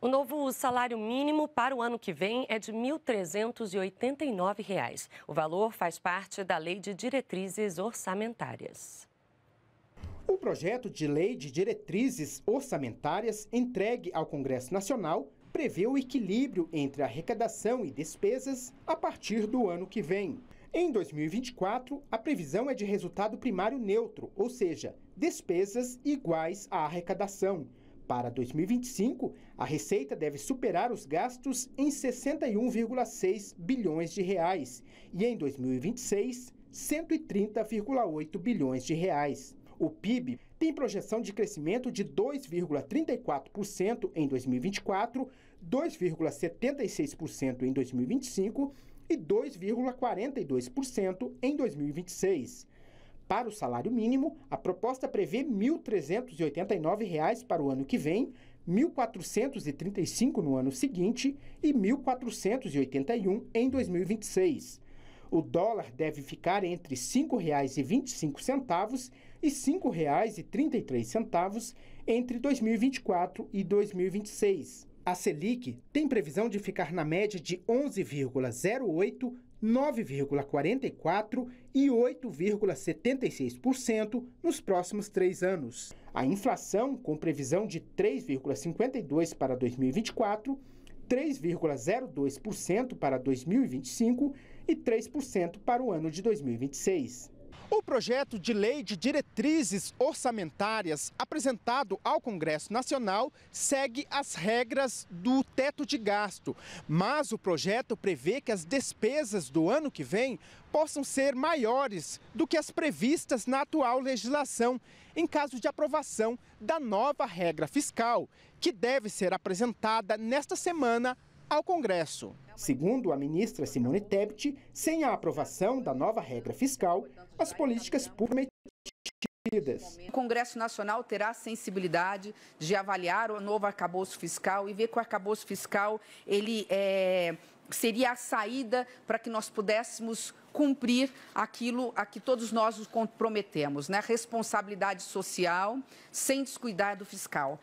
O novo salário mínimo para o ano que vem é de R$ 1.389. O valor faz parte da Lei de Diretrizes Orçamentárias. O projeto de Lei de Diretrizes Orçamentárias entregue ao Congresso Nacional prevê o equilíbrio entre arrecadação e despesas a partir do ano que vem. Em 2024, a previsão é de resultado primário neutro, ou seja, despesas iguais à arrecadação. Para 2025, a receita deve superar os gastos em 61,6 bilhões de reais e em 2026, 130,8 bilhões de reais. O PIB tem projeção de crescimento de 2,34% em 2024, 2,76% em 2025 e 2,42% em 2026. Para o salário mínimo, a proposta prevê R$ 1.389 para o ano que vem, R$ 1.435 no ano seguinte e R$ 1.481 em 2026. O dólar deve ficar entre R$ 5,25 e R$ 5,33 entre 2024 e 2026. A Selic tem previsão de ficar na média de 11,08 9,44% e 8,76% nos próximos três anos. A inflação, com previsão de 3,52% para 2024, 3,02% para 2025 e 3% para o ano de 2026. O projeto de lei de diretrizes orçamentárias apresentado ao Congresso Nacional segue as regras do teto de gasto, mas o projeto prevê que as despesas do ano que vem possam ser maiores do que as previstas na atual legislação, em caso de aprovação da nova regra fiscal, que deve ser apresentada nesta semana ao Congresso. Segundo a ministra Simone Tebet, sem a aprovação da nova regra fiscal, as políticas públicas o Congresso Nacional terá a sensibilidade de avaliar o novo arcabouço fiscal e ver que o arcabouço fiscal ele é, seria a saída para que nós pudéssemos cumprir aquilo a que todos nós nos comprometemos, né? Responsabilidade social sem descuidar do fiscal.